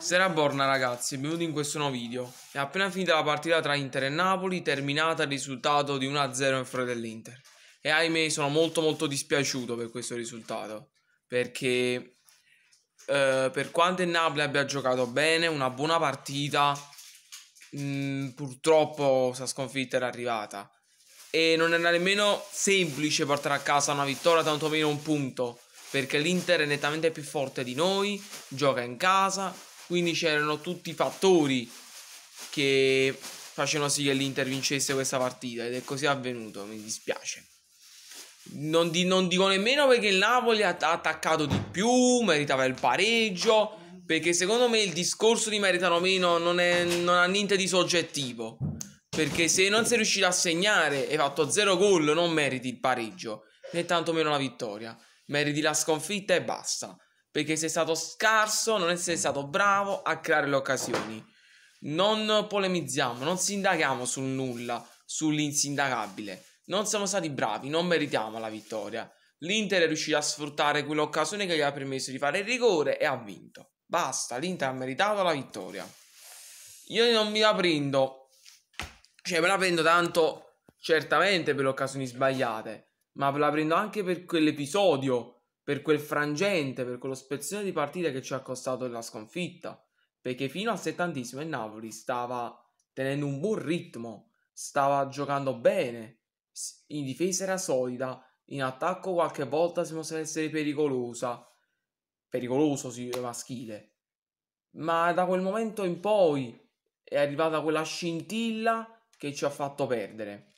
Sera Borna ragazzi, benvenuti in questo nuovo video. È appena finita la partita tra Inter e Napoli, terminata il risultato di 1-0 in favore dell'Inter. E ahimè sono molto molto dispiaciuto per questo risultato, perché eh, per quanto il Napoli abbia giocato bene, una buona partita, mh, mm, purtroppo questa sconfitta era arrivata. E non era nemmeno semplice portare a casa una vittoria, tantomeno un punto perché l'Inter è nettamente più forte di noi, gioca in casa, quindi c'erano tutti i fattori che facevano sì che l'Inter vincesse questa partita ed è così avvenuto, mi dispiace. Non, di, non dico nemmeno perché il Napoli ha attaccato di più, meritava il pareggio, perché secondo me il discorso di meritano meno non, è, non ha niente di soggettivo. Perché se non sei riuscito a segnare e hai fatto zero gol, non meriti il pareggio, né tantomeno la vittoria. Meriti la sconfitta e basta perché sei stato scarso, non sei stato bravo a creare le occasioni. Non polemizziamo, non sindaghiamo sul nulla, sull'insindacabile. Non siamo stati bravi, non meritiamo la vittoria. L'Inter è riuscito a sfruttare quell'occasione che gli ha permesso di fare il rigore e ha vinto. Basta, l'Inter ha meritato la vittoria. Io non mi la prendo, cioè me la prendo tanto certamente per le occasioni sbagliate, ma me la prendo anche per quell'episodio per quel frangente, per quello spezzone di partita che ci ha costato la sconfitta. Perché fino al settantesimo il Napoli stava tenendo un buon ritmo, stava giocando bene, in difesa era solida, in attacco qualche volta si mostrava essere pericolosa, pericoloso sì, maschile. Ma da quel momento in poi è arrivata quella scintilla che ci ha fatto perdere.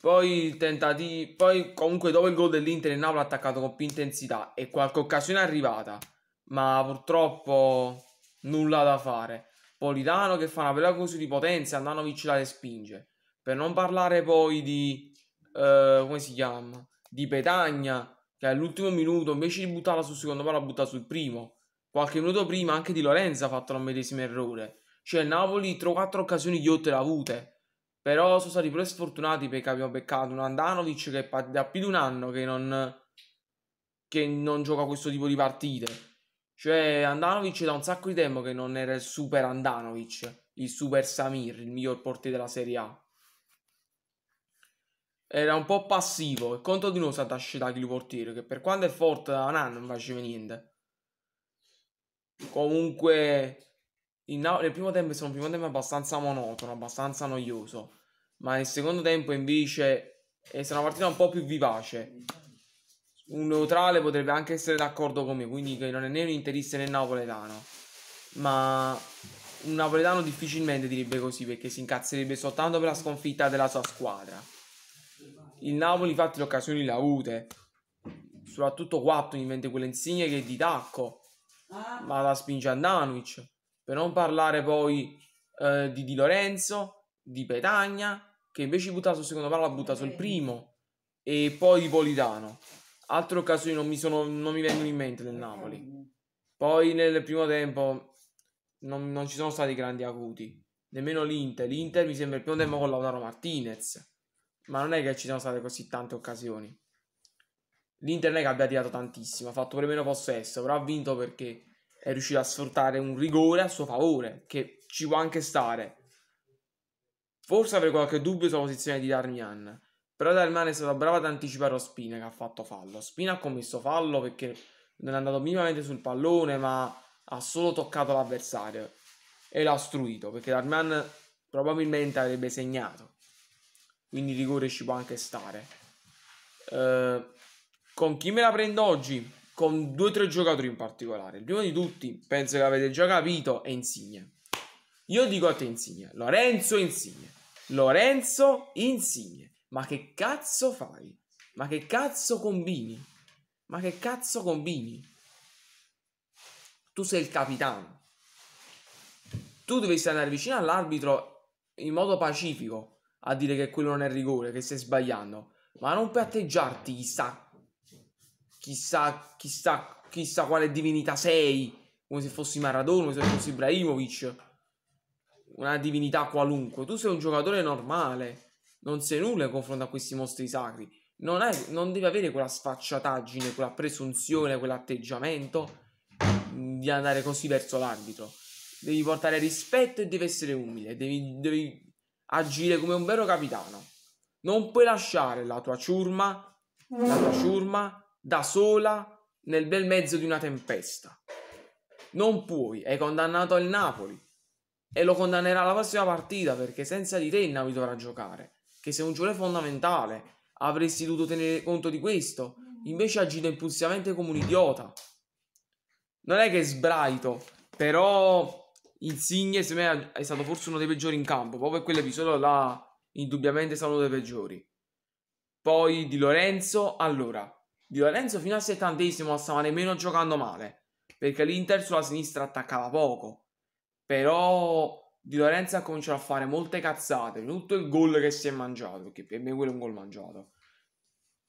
Poi, tentati... Poi comunque dopo il gol dell'Inter il Napoli ha attaccato con più intensità e qualche occasione è arrivata, ma purtroppo nulla da fare. Politano che fa una bella cosa di potenza, vicino la respinge. Per non parlare poi di... Eh, come si chiama? Di Petagna che all'ultimo minuto invece di buttarla sul secondo palo ha buttato sul primo. Qualche minuto prima anche di Lorenzo ha fatto lo medesimo errore. Cioè Napoli 3-4 occasioni ghiotte l'ha avute però sono stati pure sfortunati perché abbiamo beccato un Andanovic che è da più di un anno che non, che non gioca questo tipo di partite. Cioè, Andanovic da un sacco di tempo che non era il super Andanovic, il super Samir, il miglior portiere della Serie A. Era un po' passivo. E contro di noi si attaccò portiere, che per quanto è forte da un anno non faceva niente. Comunque, Napoli, nel primo tempo è stato un primo tempo abbastanza monotono, abbastanza noioso, ma nel secondo tempo invece è stata una partita un po' più vivace. Un neutrale potrebbe anche essere d'accordo con me, quindi che non è né un interista né un napoletano, ma un napoletano difficilmente direbbe così perché si incazzerebbe soltanto per la sconfitta della sua squadra. Il Napoli infatti le occasioni le avute, soprattutto 4 inventa quelle insigne che è di tacco, ma la spinge a Danovic per non parlare poi eh, di Di Lorenzo, di Petagna, che invece di buttare sul secondo palo ha buttato il primo, e poi di Politano. Altre occasioni non mi, sono, non mi vengono in mente del Napoli. Poi nel primo tempo non, non ci sono stati grandi acuti, nemmeno l'Inter. L'Inter mi sembra il primo tempo con Lautaro Martinez, ma non è che ci siano state così tante occasioni. L'Inter non è che abbia tirato tantissimo, ha fatto per meno possesso, però ha vinto perché è riuscito a sfruttare un rigore a suo favore, che ci può anche stare. Forse avrei qualche dubbio sulla posizione di Darmian, però Darmian è stata brava ad anticipare Ospina che ha fatto fallo. Ospina ha commesso fallo perché non è andato minimamente sul pallone, ma ha solo toccato l'avversario e l'ha ostruito, perché Darmian probabilmente avrebbe segnato. Quindi il rigore ci può anche stare. Eh, con chi me la prendo oggi? con due o tre giocatori in particolare. Il primo di tutti, penso che avete già capito, è Insigne. Io dico a te Insigne, Lorenzo Insigne, Lorenzo Insigne. Ma che cazzo fai? Ma che cazzo combini? Ma che cazzo combini? Tu sei il capitano. Tu dovresti andare vicino all'arbitro in modo pacifico a dire che quello non è rigore, che stai sbagliando, ma non per atteggiarti chissà chissà, chissà, chissà quale divinità sei, come se fossi Maradona, come se fossi Ibrahimovic, una divinità qualunque. Tu sei un giocatore normale, non sei nulla in confronto a questi mostri sacri. Non, è, non devi avere quella sfacciataggine, quella presunzione, quell'atteggiamento mm, di andare così verso l'arbitro. Devi portare rispetto e devi essere umile, devi, devi agire come un vero capitano. Non puoi lasciare la tua ciurma, la tua ciurma da sola nel bel mezzo di una tempesta. Non puoi, hai condannato il Napoli e lo condannerà alla prossima partita perché senza di te il Napoli dovrà giocare, che se un giocatore fondamentale, avresti dovuto tenere conto di questo, invece ha agito impulsivamente come un idiota. Non è che è sbraito, però Insigne secondo me è stato forse uno dei peggiori in campo, proprio quell'episodio là indubbiamente è stato uno dei peggiori. Poi di Lorenzo, allora, di Lorenzo fino al settantesimo non stava nemmeno giocando male, perché l'Inter sulla sinistra attaccava poco. Però Di Lorenzo ha cominciato a fare molte cazzate, tutto il gol che si è mangiato, perché per me quello è un gol mangiato.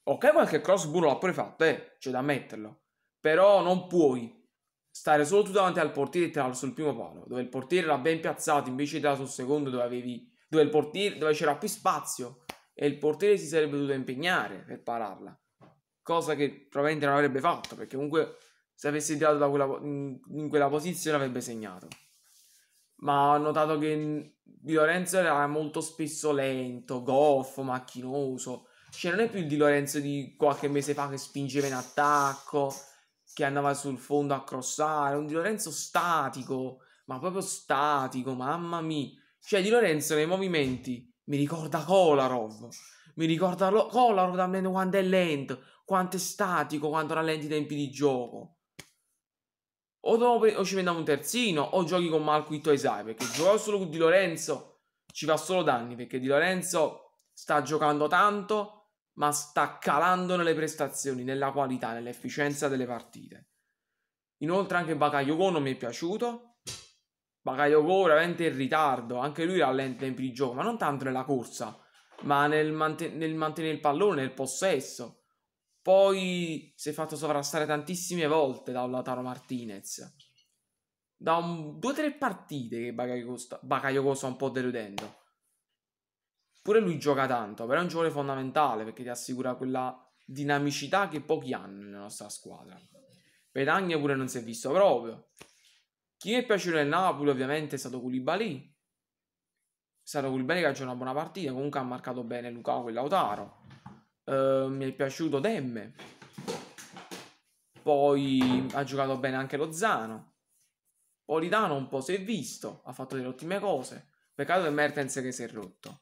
Ok, qualche cross burro l'ha pure fatto, eh, c'è da ammetterlo. Però non puoi stare solo tu davanti al portiere e tirarlo sul primo palo, dove il portiere l'ha ben piazzato invece di tirarlo sul secondo dove avevi dove, portiere, dove c'era più spazio e il portiere si sarebbe dovuto impegnare per pararla cosa che probabilmente non avrebbe fatto, perché comunque se avesse tirato da quella, in, in quella posizione avrebbe segnato. Ma ho notato che Di Lorenzo era molto spesso lento, goffo, macchinoso. Cioè non è più il Di Lorenzo di qualche mese fa che spingeva in attacco, che andava sul fondo a crossare. un Di Lorenzo statico, ma proprio statico, mamma mia. Cioè Di Lorenzo nei movimenti mi ricorda Kolarov. Mi ricorda lo- Kolarov da quando è lento quanto è statico quanto rallenti i tempi di gioco. O, dopo, o ci prendiamo un terzino, o giochi con Malquito e Isai perché giocare solo con Di Lorenzo ci fa solo danni, perché Di Lorenzo sta giocando tanto, ma sta calando nelle prestazioni, nella qualità, nell'efficienza delle partite. Inoltre anche Bakayoko non mi è piaciuto. Bakayoko veramente in ritardo, anche lui rallenta i tempi di gioco, ma non tanto nella corsa, ma nel, manten- nel mantenere il pallone, nel possesso poi si è fatto sovrastare tantissime volte da un Lautaro Martinez. Da un, due o tre partite che Bakayoko sta un po' deludendo. Pure lui gioca tanto, però è un giocatore fondamentale perché ti assicura quella dinamicità che pochi hanno nella nostra squadra. Petagna pure non si è visto proprio. Chi mi è piaciuto nel Napoli ovviamente è stato Koulibaly. È stato Koulibaly che ha giocato una buona partita, comunque ha marcato bene Lukaku e Lautaro. Ehm, mi è piaciuto Demme. Poi ha giocato bene anche Lozano. Politano un po' si è visto, ha fatto delle ottime cose. Peccato del Mertens che si è rotto.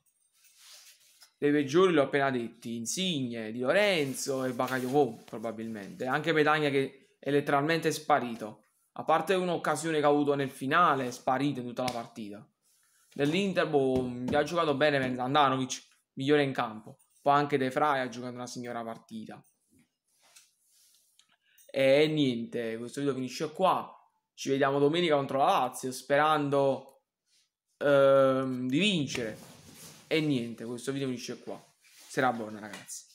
Dei peggiori l'ho appena detti, Insigne, Di Lorenzo e Bakayoko probabilmente. Anche Petagna che è letteralmente sparito. A parte un'occasione che ha avuto nel finale, è sparito in tutta la partita. Nell'Inter boh, ha giocato bene Andanovic, migliore in campo fa anche De Frey, giocando una signora partita. E niente, questo video finisce qua. Ci vediamo domenica contro la Lazio, sperando ehm, di vincere. E niente, questo video finisce qua. Sera buona ragazzi.